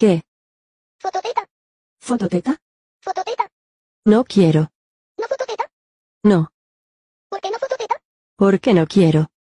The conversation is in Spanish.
¿Qué? Fototeta. ¿Fototeta? Fototeta. No quiero. ¿No fototeta? No. ¿Por qué no fototeta? Porque no quiero.